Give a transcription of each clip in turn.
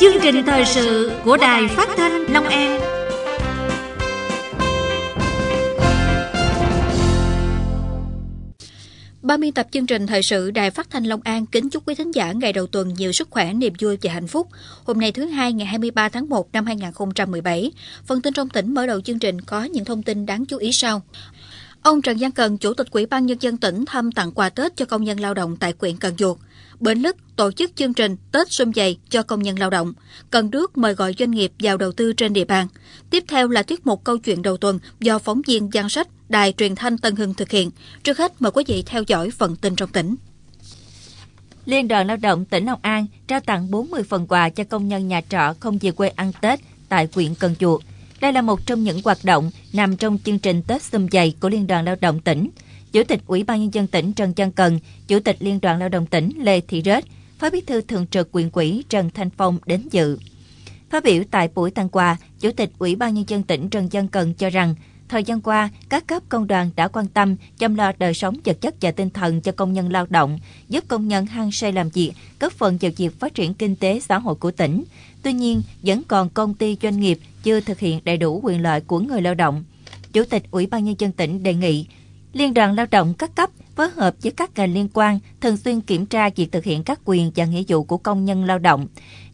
chương trình thời sự của đài phát thanh long an Ban biên tập chương trình thời sự Đài Phát thanh Long An kính chúc quý thính giả ngày đầu tuần nhiều sức khỏe, niềm vui và hạnh phúc. Hôm nay thứ hai ngày 23 tháng 1 năm 2017, phần tin trong tỉnh mở đầu chương trình có những thông tin đáng chú ý sau. Ông Trần Giang Cần, Chủ tịch Ủy ban Nhân dân tỉnh thăm tặng quà Tết cho công nhân lao động tại huyện Cần Duộc. Bến Lức tổ chức chương trình Tết Xuân Dày cho công nhân lao động. Cần Đước mời gọi doanh nghiệp vào đầu tư trên địa bàn. Tiếp theo là tiết mục câu chuyện đầu tuần do phóng viên gian Sách, Đài truyền thanh Tân Hưng thực hiện. Trước hết mời quý vị theo dõi phần tin trong tỉnh. Liên đoàn Lao động tỉnh Long An trao tặng 40 phần quà cho công nhân nhà trọ không về quê ăn Tết tại huyện Cần Chuột. Đây là một trong những hoạt động nằm trong chương trình Tết Xuân Dày của Liên đoàn Lao động tỉnh – Chủ tịch Ủy ban Nhân dân tỉnh Trần Văn Cần, Chủ tịch Liên đoàn Lao động tỉnh Lê Thị Rết, Phó Bí thư Thường trực Quyền quỹ Trần Thanh Phong đến dự. Phát biểu tại buổi tặng quà, Chủ tịch Ủy ban Nhân dân tỉnh Trần Văn Cần cho rằng, thời gian qua, các cấp công đoàn đã quan tâm chăm lo đời sống vật chất và tinh thần cho công nhân lao động, giúp công nhân hăng say làm việc, góp phần vào việc phát triển kinh tế xã hội của tỉnh. Tuy nhiên, vẫn còn công ty doanh nghiệp chưa thực hiện đầy đủ quyền lợi của người lao động. Chủ tịch Ủy ban Nhân dân tỉnh đề nghị Liên đoàn lao động các cấp phối hợp với các ngành liên quan thường xuyên kiểm tra việc thực hiện các quyền và nghĩa vụ của công nhân lao động,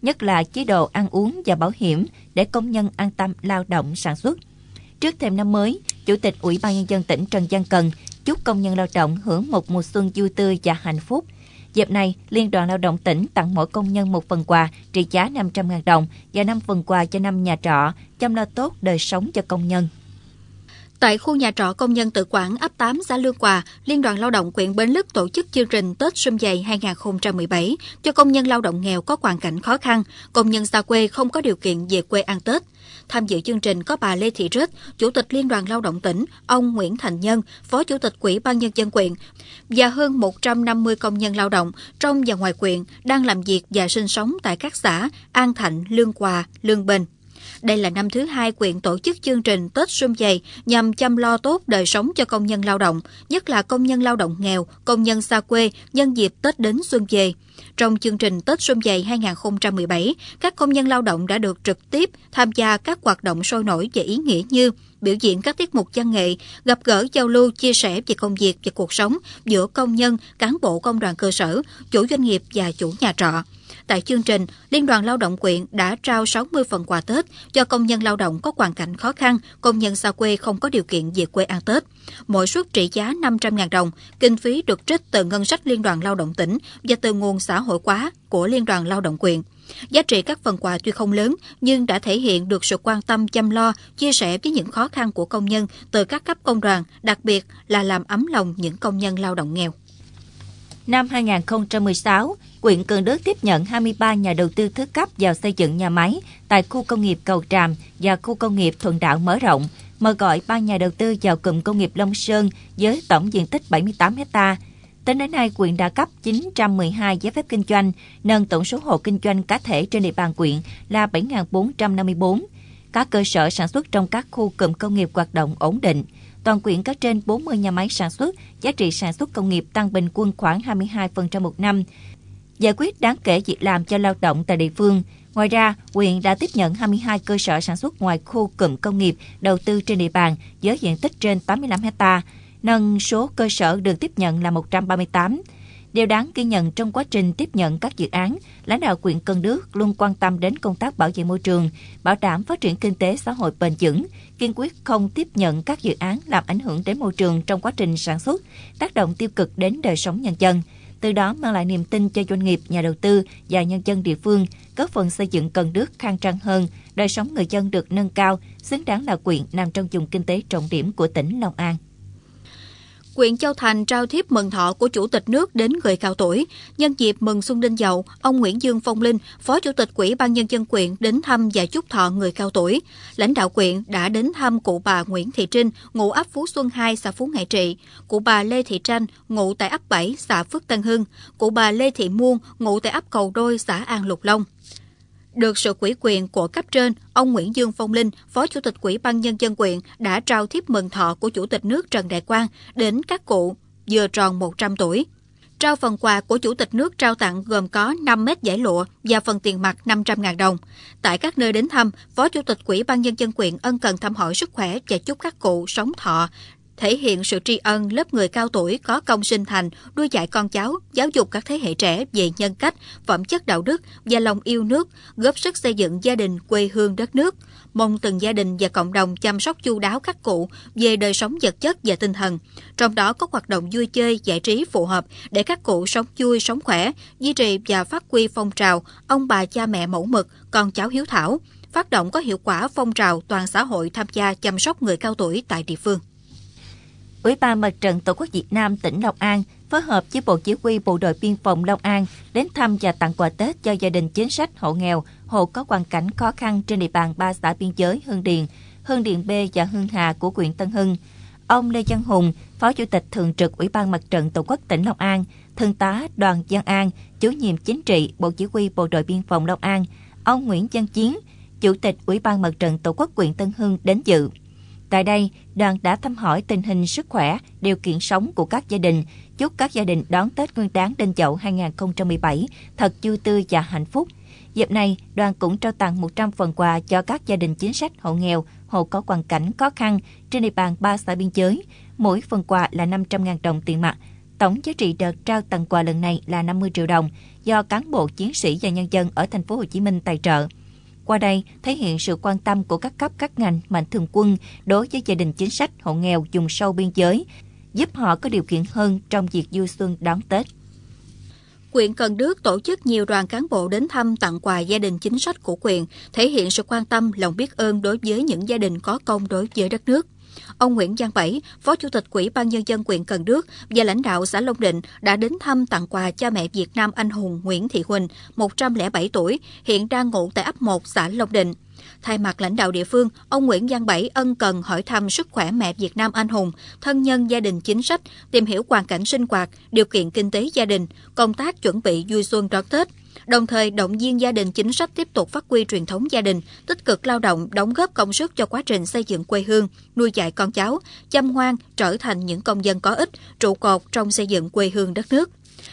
nhất là chế độ ăn uống và bảo hiểm để công nhân an tâm lao động sản xuất. Trước thêm năm mới, Chủ tịch Ủy ban Nhân dân tỉnh Trần Văn Cần chúc công nhân lao động hưởng một mùa xuân vui tươi và hạnh phúc. Dịp này, Liên đoàn Lao động tỉnh tặng mỗi công nhân một phần quà trị giá 500.000 đồng và 5 phần quà cho năm nhà trọ, chăm lo tốt đời sống cho công nhân. Tại khu nhà trọ công nhân tự quản ấp 8 xã Lương Hòa, Liên đoàn Lao động huyện Bến Lức tổ chức chương trình Tết Xuân Dày 2017 cho công nhân lao động nghèo có hoàn cảnh khó khăn, công nhân xa quê không có điều kiện về quê ăn Tết. Tham dự chương trình có bà Lê Thị Rết, Chủ tịch Liên đoàn Lao động tỉnh, ông Nguyễn Thành Nhân, Phó Chủ tịch Quỹ ban Nhân dân quyện và hơn 150 công nhân lao động trong và ngoài quyện đang làm việc và sinh sống tại các xã An Thạnh, Lương Hòa, Lương Bình. Đây là năm thứ hai quyện tổ chức chương trình Tết Xuân Dày nhằm chăm lo tốt đời sống cho công nhân lao động, nhất là công nhân lao động nghèo, công nhân xa quê nhân dịp Tết đến xuân về. Trong chương trình Tết Xuân Dày 2017, các công nhân lao động đã được trực tiếp tham gia các hoạt động sôi nổi và ý nghĩa như biểu diễn các tiết mục văn nghệ, gặp gỡ giao lưu chia sẻ về công việc và cuộc sống giữa công nhân, cán bộ công đoàn cơ sở, chủ doanh nghiệp và chủ nhà trọ. Tại chương trình, Liên đoàn Lao động quyện đã trao 60 phần quà Tết cho công nhân lao động có hoàn cảnh khó khăn, công nhân xa quê không có điều kiện về quê ăn Tết. Mỗi suất trị giá 500.000 đồng, kinh phí được trích từ ngân sách Liên đoàn Lao động tỉnh và từ nguồn xã hội hóa của Liên đoàn Lao động quyện. Giá trị các phần quà tuy không lớn nhưng đã thể hiện được sự quan tâm chăm lo, chia sẻ với những khó khăn của công nhân từ các cấp công đoàn, đặc biệt là làm ấm lòng những công nhân lao động nghèo năm 2016, quyện Cần Đức tiếp nhận 23 nhà đầu tư thứ cấp vào xây dựng nhà máy tại khu công nghiệp Cầu Tràm và khu công nghiệp Thuận Đạo mở rộng, mời gọi ba nhà đầu tư vào cụm công nghiệp Long Sơn với tổng diện tích 78 hectare. Tính đến nay, quyện đã cấp 912 giấy phép kinh doanh, nâng tổng số hộ kinh doanh cá thể trên địa bàn quyện là 7.454. Các cơ sở sản xuất trong các khu cụm công nghiệp hoạt động ổn định. Toàn quyện có trên 40 nhà máy sản xuất, giá trị sản xuất công nghiệp tăng bình quân khoảng 22% một năm, giải quyết đáng kể việc làm cho lao động tại địa phương. Ngoài ra, huyện đã tiếp nhận 22 cơ sở sản xuất ngoài khu cụm công nghiệp đầu tư trên địa bàn với diện tích trên 85 hecta, nâng số cơ sở được tiếp nhận là 138. Điều đáng ghi nhận trong quá trình tiếp nhận các dự án, lãnh đạo quyện Cần Đước luôn quan tâm đến công tác bảo vệ môi trường, bảo đảm phát triển kinh tế xã hội bền vững, kiên quyết không tiếp nhận các dự án làm ảnh hưởng đến môi trường trong quá trình sản xuất, tác động tiêu cực đến đời sống nhân dân, từ đó mang lại niềm tin cho doanh nghiệp, nhà đầu tư và nhân dân địa phương, góp phần xây dựng Cần Đức khang trang hơn, đời sống người dân được nâng cao, xứng đáng là quyện nằm trong vùng kinh tế trọng điểm của tỉnh Long An. Quyện Châu Thành trao thiếp mừng thọ của Chủ tịch nước đến người cao tuổi. Nhân dịp mừng Xuân Đinh Dậu, ông Nguyễn Dương Phong Linh, Phó Chủ tịch Quỹ ban Nhân dân quyện đến thăm và chúc thọ người cao tuổi. Lãnh đạo quyện đã đến thăm cụ bà Nguyễn Thị Trinh, ngụ ấp Phú Xuân 2, xã Phú Ngại Trị, cụ bà Lê Thị Tranh, ngụ tại ấp 7, xã Phước Tân Hưng, cụ bà Lê Thị Muôn, ngụ tại ấp Cầu Đôi, xã An Lục Long. Được sự quỹ quyền của cấp trên, ông Nguyễn Dương Phong Linh, Phó Chủ tịch Quỹ ban Nhân dân quyện đã trao thiếp mừng thọ của Chủ tịch nước Trần Đại Quang đến các cụ vừa tròn 100 tuổi. Trao phần quà của Chủ tịch nước trao tặng gồm có 5 mét giải lụa và phần tiền mặt 500.000 đồng. Tại các nơi đến thăm, Phó Chủ tịch Quỹ ban Nhân dân quyện ân cần thăm hỏi sức khỏe và chúc các cụ sống thọ, thể hiện sự tri ân lớp người cao tuổi có công sinh thành, nuôi dạy con cháu, giáo dục các thế hệ trẻ về nhân cách, phẩm chất đạo đức và lòng yêu nước, góp sức xây dựng gia đình, quê hương đất nước. Mong từng gia đình và cộng đồng chăm sóc chu đáo các cụ về đời sống vật chất và tinh thần. Trong đó có hoạt động vui chơi, giải trí phù hợp để các cụ sống vui, sống khỏe, duy trì và phát huy phong trào ông bà cha mẹ mẫu mực, con cháu hiếu thảo phát động có hiệu quả phong trào toàn xã hội tham gia chăm sóc người cao tuổi tại địa phương. Ủy ban Mặt trận Tổ quốc Việt Nam tỉnh Long An phối hợp với Bộ Chỉ huy Bộ đội Biên phòng Long An đến thăm và tặng quà Tết cho gia đình chính sách hộ nghèo, hộ có hoàn cảnh khó khăn trên địa bàn ba xã biên giới Hương Điền, Hương Điền B và Hương Hà của huyện Tân Hưng. Ông Lê Văn Hùng, Phó Chủ tịch Thường trực Ủy ban Mặt trận Tổ quốc tỉnh Long An, Thượng tá Đoàn Văn An, Chủ nhiệm Chính trị Bộ Chỉ huy Bộ đội Biên phòng Long An, ông Nguyễn Văn Chiến, Chủ tịch Ủy ban Mặt trận Tổ quốc huyện Tân Hưng đến dự. Tại đây, đoàn đã thăm hỏi tình hình sức khỏe, điều kiện sống của các gia đình, chúc các gia đình đón Tết Nguyên đán Đinh Dậu 2017 thật vui tươi và hạnh phúc. Dịp này, đoàn cũng trao tặng 100 phần quà cho các gia đình chính sách hộ nghèo, hộ có hoàn cảnh khó khăn trên địa bàn ba xã biên giới. Mỗi phần quà là 500.000 đồng tiền mặt. Tổng giá trị đợt trao tặng quà lần này là 50 triệu đồng do cán bộ chiến sĩ và nhân dân ở thành phố Hồ Chí Minh tài trợ. Qua đây, thể hiện sự quan tâm của các cấp các ngành, mạnh thường quân đối với gia đình chính sách, hộ nghèo dùng sâu biên giới, giúp họ có điều kiện hơn trong việc du xuân đón Tết. Quyện Cần Đức tổ chức nhiều đoàn cán bộ đến thăm tặng quà gia đình chính sách của quyện, thể hiện sự quan tâm, lòng biết ơn đối với những gia đình có công đối với đất nước. Ông Nguyễn Giang Bảy, Phó Chủ tịch quỹ ban Nhân dân huyện Cần Đước và lãnh đạo xã Long Định đã đến thăm tặng quà cho mẹ Việt Nam anh hùng Nguyễn Thị Huỳnh, 107 tuổi, hiện đang ngụ tại ấp 1 xã Long Định. Thay mặt lãnh đạo địa phương, ông Nguyễn Giang Bảy ân cần hỏi thăm sức khỏe mẹ Việt Nam anh hùng, thân nhân gia đình chính sách, tìm hiểu hoàn cảnh sinh hoạt, điều kiện kinh tế gia đình, công tác chuẩn bị vui xuân đón Tết đồng thời động viên gia đình chính sách tiếp tục phát huy truyền thống gia đình, tích cực lao động, đóng góp công sức cho quá trình xây dựng quê hương, nuôi dạy con cháu, chăm ngoan, trở thành những công dân có ích, trụ cột trong xây dựng quê hương đất nước.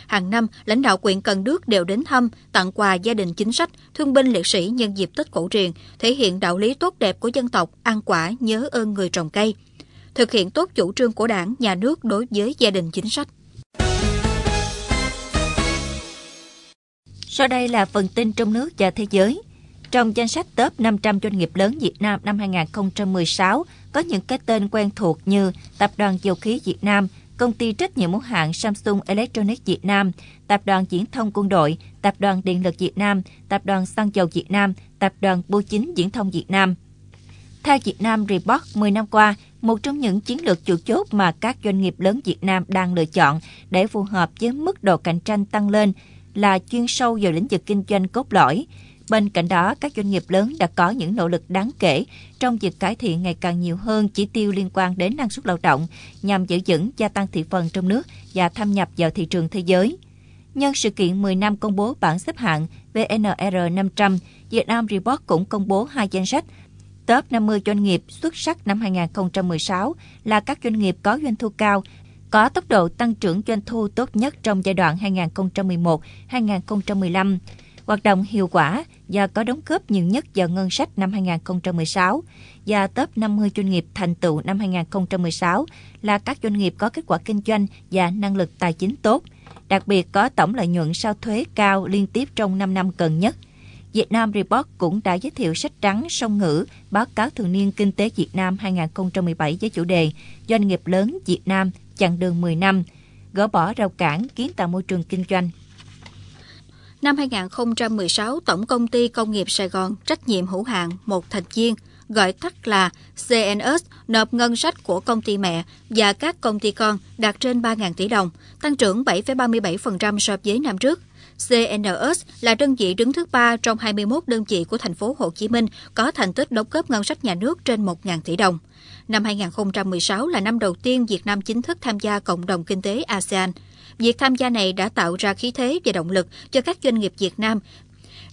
Hàng năm, lãnh đạo quyện Cần Đước đều đến thăm, tặng quà gia đình chính sách, thương binh liệt sĩ nhân dịp Tết cổ truyền, thể hiện đạo lý tốt đẹp của dân tộc, ăn quả, nhớ ơn người trồng cây. Thực hiện tốt chủ trương của đảng, nhà nước đối với gia đình chính sách. Sau đây là phần tin trong nước và thế giới. Trong danh sách top 500 doanh nghiệp lớn Việt Nam năm 2016 có những cái tên quen thuộc như Tập đoàn Dầu khí Việt Nam, Công ty trách nhiệm hữu hạn Samsung Electronics Việt Nam, Tập đoàn Viễn thông Quân đội, Tập đoàn Điện lực Việt Nam, Tập đoàn Xăng dầu Việt Nam, Tập đoàn Bưu chính Viễn thông Việt Nam. Theo Việt Nam Report 10 năm qua, một trong những chiến lược chủ chốt mà các doanh nghiệp lớn Việt Nam đang lựa chọn để phù hợp với mức độ cạnh tranh tăng lên là chuyên sâu vào lĩnh vực kinh doanh cốt lõi. Bên cạnh đó, các doanh nghiệp lớn đã có những nỗ lực đáng kể trong việc cải thiện ngày càng nhiều hơn chỉ tiêu liên quan đến năng suất lao động nhằm giữ vững gia tăng thị phần trong nước và thâm nhập vào thị trường thế giới. Nhân sự kiện 10 năm công bố bảng xếp hạng VNR 500, Vietnam Report cũng công bố hai danh sách Top 50 doanh nghiệp xuất sắc năm 2016 là các doanh nghiệp có doanh thu cao có tốc độ tăng trưởng doanh thu tốt nhất trong giai đoạn 2011-2015. Hoạt động hiệu quả và có đóng góp nhiều nhất vào ngân sách năm 2016 và top 50 doanh nghiệp thành tựu năm 2016 là các doanh nghiệp có kết quả kinh doanh và năng lực tài chính tốt, đặc biệt có tổng lợi nhuận sau thuế cao liên tiếp trong 5 năm gần nhất. Việt Nam Report cũng đã giới thiệu sách trắng song ngữ báo cáo thường niên kinh tế Việt Nam 2017 với chủ đề Doanh nghiệp lớn Việt Nam chặng đường 10 năm, gỡ bỏ rào cản kiến tạo môi trường kinh doanh. Năm 2016, Tổng Công ty Công nghiệp Sài Gòn trách nhiệm hữu hạn một thành viên gọi tắt là CNS nộp ngân sách của công ty mẹ và các công ty con đạt trên 3.000 tỷ đồng, tăng trưởng 7,37% so với năm trước. CNS là đơn vị đứng thứ ba trong 21 đơn vị của thành phố Hồ Chí Minh có thành tích đóng góp ngân sách nhà nước trên 1.000 tỷ đồng. Năm 2016 là năm đầu tiên Việt Nam chính thức tham gia cộng đồng kinh tế ASEAN. Việc tham gia này đã tạo ra khí thế và động lực cho các doanh nghiệp Việt Nam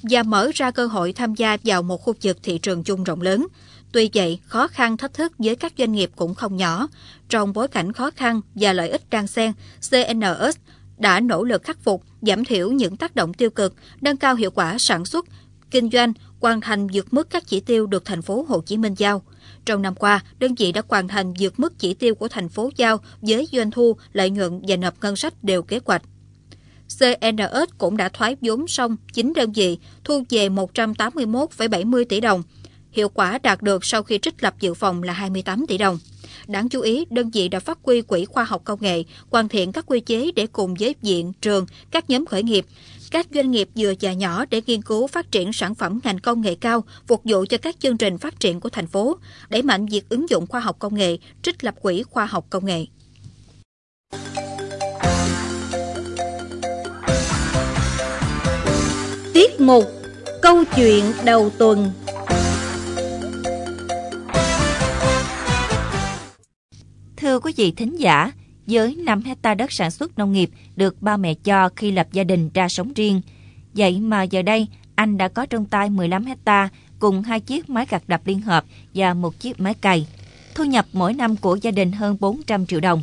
và mở ra cơ hội tham gia vào một khu vực thị trường chung rộng lớn. Tuy vậy, khó khăn thách thức với các doanh nghiệp cũng không nhỏ. Trong bối cảnh khó khăn và lợi ích đang xen, CNS đã nỗ lực khắc phục, giảm thiểu những tác động tiêu cực, nâng cao hiệu quả sản xuất, kinh doanh, hoàn thành vượt mức các chỉ tiêu được thành phố Hồ Chí Minh giao. Trong năm qua, đơn vị đã hoàn thành vượt mức chỉ tiêu của thành phố giao với doanh thu, lợi nhuận và nộp ngân sách đều kế hoạch. CNS cũng đã thoái vốn xong 9 đơn vị, thu về 181,70 tỷ đồng. Hiệu quả đạt được sau khi trích lập dự phòng là 28 tỷ đồng. Đáng chú ý, đơn vị đã phát quy quỹ khoa học công nghệ, hoàn thiện các quy chế để cùng với viện, trường, các nhóm khởi nghiệp, các doanh nghiệp vừa và nhỏ để nghiên cứu phát triển sản phẩm ngành công nghệ cao, phục vụ cho các chương trình phát triển của thành phố, đẩy mạnh việc ứng dụng khoa học công nghệ, trích lập quỹ khoa học công nghệ. Tiết mục Câu chuyện đầu tuần Thưa quý vị thính giả, với 5 hecta đất sản xuất nông nghiệp được ba mẹ cho khi lập gia đình ra sống riêng. Vậy mà giờ đây, anh đã có trong tay 15 hecta cùng hai chiếc máy gặt đập liên hợp và một chiếc máy cày. Thu nhập mỗi năm của gia đình hơn 400 triệu đồng.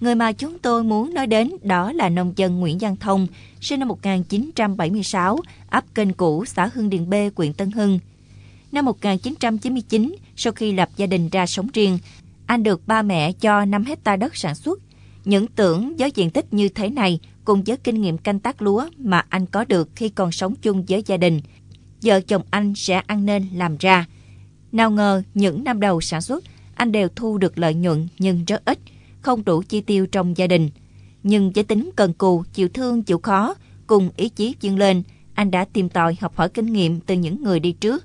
Người mà chúng tôi muốn nói đến đó là nông dân Nguyễn Văn Thông, sinh năm 1976, ấp Kênh Cũ, xã Hưng Điền B, huyện Tân Hưng. Năm 1999, sau khi lập gia đình ra sống riêng, anh được ba mẹ cho 5 hecta đất sản xuất. Những tưởng với diện tích như thế này cùng với kinh nghiệm canh tác lúa mà anh có được khi còn sống chung với gia đình, vợ chồng anh sẽ ăn nên làm ra. Nào ngờ những năm đầu sản xuất, anh đều thu được lợi nhuận nhưng rất ít, không đủ chi tiêu trong gia đình. Nhưng với tính cần cù, chịu thương, chịu khó, cùng ý chí vươn lên, anh đã tìm tòi học hỏi kinh nghiệm từ những người đi trước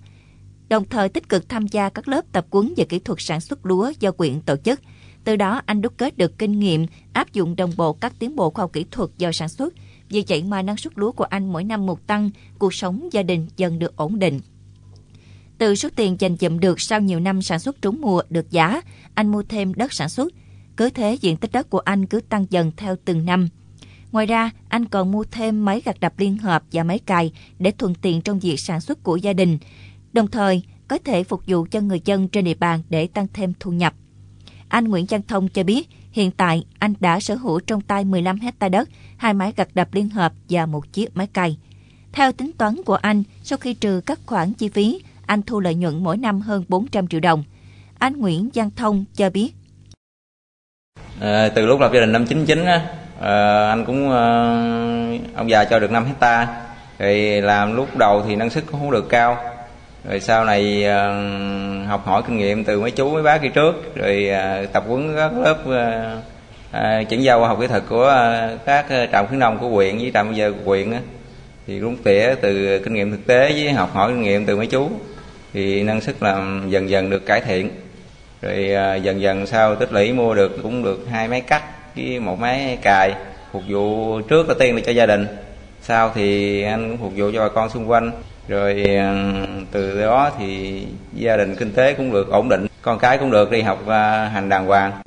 đồng thời tích cực tham gia các lớp tập quấn về kỹ thuật sản xuất lúa do quyện tổ chức. Từ đó, anh đúc kết được kinh nghiệm áp dụng đồng bộ các tiến bộ khoa học kỹ thuật do sản xuất. Vì vậy mà năng suất lúa của anh mỗi năm một tăng, cuộc sống gia đình dần được ổn định. Từ số tiền dành dụm được sau nhiều năm sản xuất trúng mùa được giá, anh mua thêm đất sản xuất. Cứ thế diện tích đất của anh cứ tăng dần theo từng năm. Ngoài ra, anh còn mua thêm máy gặt đập liên hợp và máy cày để thuận tiện trong việc sản xuất của gia đình đồng thời có thể phục vụ cho người dân trên địa bàn để tăng thêm thu nhập. Anh Nguyễn Văn Thông cho biết, hiện tại anh đã sở hữu trong tay 15 hecta đất, hai máy gặt đập liên hợp và một chiếc máy cày. Theo tính toán của anh, sau khi trừ các khoản chi phí, anh thu lợi nhuận mỗi năm hơn 400 triệu đồng. Anh Nguyễn Văn Thông cho biết. À, từ lúc lập gia đình năm 99 á, à, anh cũng à, ông già cho được 5 hecta. Thì làm lúc đầu thì năng suất cũng không được cao, rồi sau này ờ, học hỏi kinh nghiệm từ mấy chú mấy bác kia trước rồi ờ, tập huấn các lớp uh, chuyển giao khoa học kỹ thuật của uh, các trạm khuyến nông của huyện với trạm bây giờ của huyện uh, thì cũng tỉa từ kinh nghiệm thực tế với học hỏi kinh nghiệm từ mấy chú thì năng suất làm dần dần được cải thiện rồi uh, dần dần sau tích lũy mua được cũng được hai máy cắt với một máy cài phục vụ trước đầu tiên là cho gia đình sau thì anh cũng phục vụ cho bà con xung quanh rồi ờ, từ đó thì gia đình kinh tế cũng được ổn định con cái cũng được đi học ờ, hành đàng hoàng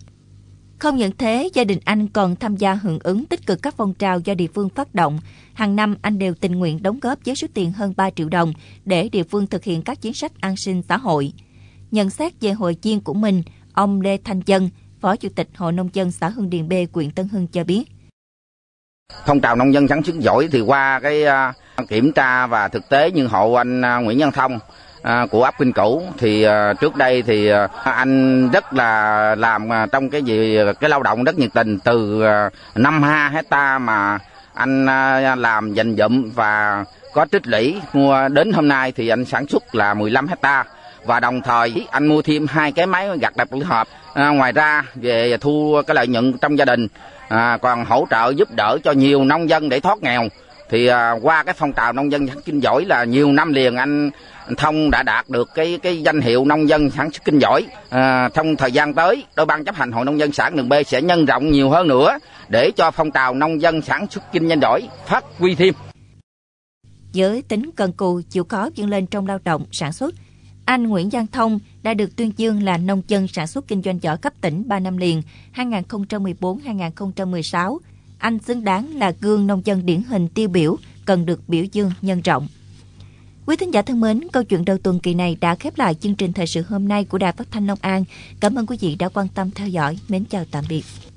không những thế, gia đình anh còn tham gia hưởng ứng tích cực các phong trào do địa phương phát động. Hàng năm, anh đều tình nguyện đóng góp với số tiền hơn 3 triệu đồng để địa phương thực hiện các chính sách an sinh xã hội. Nhận xét về hội viên của mình, ông Lê Thanh Dân, Phó Chủ tịch Hội Nông dân xã Hưng Điền B, huyện Tân Hưng cho biết. Phong trào nông dân sản xuất giỏi thì qua cái à, Kiểm tra và thực tế như hộ anh à, Nguyễn Nhân Thông à, của ấp Kinh Cửu thì à, trước đây thì anh rất là làm trong cái gì cái lao động rất nhiệt tình từ năm ha hecta mà anh làm dành dụm và có tích lũy mua đến hôm nay thì anh sản xuất là 15 hecta và đồng thời anh mua thêm hai cái máy gặt đập lưỡi hợp à, ngoài ra về thu cái lợi nhuận trong gia đình à, còn hỗ trợ giúp đỡ cho nhiều nông dân để thoát nghèo thì à, qua cái phong trào nông dân sản kinh giỏi là nhiều năm liền anh, anh thông đã đạt được cái cái danh hiệu nông dân sản xuất kinh giỏi à, trong thời gian tới đôi ban chấp hành hội nông dân sản đường b sẽ nhân rộng nhiều hơn nữa để cho phong trào nông dân sản xuất kinh doanh giỏi phát huy thêm với tính cần cù chịu khó vươn lên trong lao động sản xuất anh Nguyễn Giang Thông đã được tuyên dương là nông dân sản xuất kinh doanh giỏi cấp tỉnh 3 năm liền 2014-2016 anh xứng đáng là gương nông dân điển hình tiêu biểu cần được biểu dương nhân rộng. Quý thính giả thân mến, câu chuyện đầu tuần kỳ này đã khép lại chương trình thời sự hôm nay của Đài Phát thanh Long An. Cảm ơn quý vị đã quan tâm theo dõi. Mến chào tạm biệt.